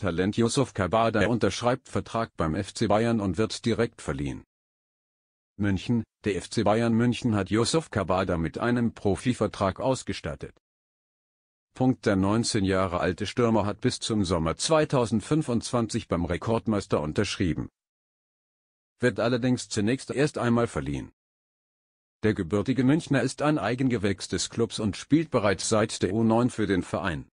Talent Yusuf Kabada unterschreibt Vertrag beim FC Bayern und wird direkt verliehen. München, der FC Bayern München hat Yusuf Kabada mit einem Profivertrag ausgestattet. Punkt der 19 Jahre alte Stürmer hat bis zum Sommer 2025 beim Rekordmeister unterschrieben. Wird allerdings zunächst erst einmal verliehen. Der gebürtige Münchner ist ein Eigengewächs des Clubs und spielt bereits seit der U9 für den Verein.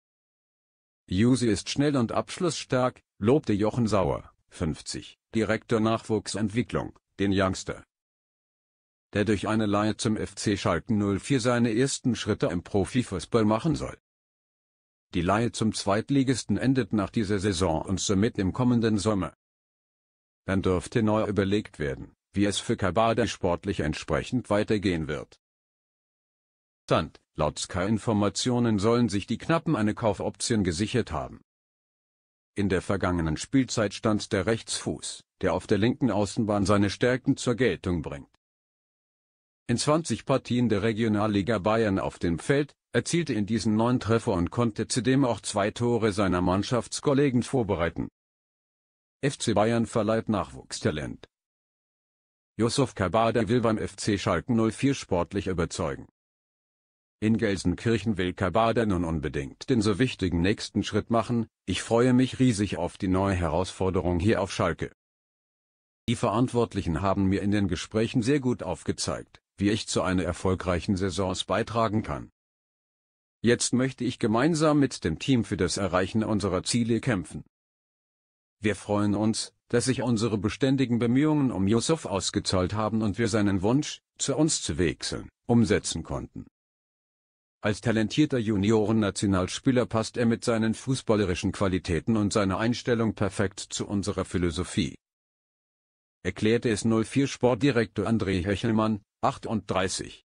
Juse ist schnell und abschlussstark, lobte Jochen Sauer, 50, Direktor Nachwuchsentwicklung, den Youngster. Der durch eine Laie zum FC Schalken 04 seine ersten Schritte im Profifußball machen soll. Die Laie zum Zweitligisten endet nach dieser Saison und somit im kommenden Sommer. Dann dürfte neu überlegt werden, wie es für Kabada sportlich entsprechend weitergehen wird. Sand. Laut Sky-Informationen sollen sich die Knappen eine Kaufoption gesichert haben. In der vergangenen Spielzeit stand der Rechtsfuß, der auf der linken Außenbahn seine Stärken zur Geltung bringt. In 20 Partien der Regionalliga Bayern auf dem Feld, erzielte in diesen neun Treffer und konnte zudem auch zwei Tore seiner Mannschaftskollegen vorbereiten. FC Bayern verleiht Nachwuchstalent. Yusuf Kabada will beim FC Schalke 04 sportlich überzeugen. In Gelsenkirchen will Kabada nun unbedingt den so wichtigen nächsten Schritt machen, ich freue mich riesig auf die neue Herausforderung hier auf Schalke. Die Verantwortlichen haben mir in den Gesprächen sehr gut aufgezeigt, wie ich zu einer erfolgreichen Saison beitragen kann. Jetzt möchte ich gemeinsam mit dem Team für das Erreichen unserer Ziele kämpfen. Wir freuen uns, dass sich unsere beständigen Bemühungen um Yusuf ausgezahlt haben und wir seinen Wunsch, zu uns zu wechseln, umsetzen konnten. Als talentierter Juniorennationalspieler passt er mit seinen fußballerischen Qualitäten und seiner Einstellung perfekt zu unserer Philosophie. Erklärte es 04 Sportdirektor André Höchelmann, 38.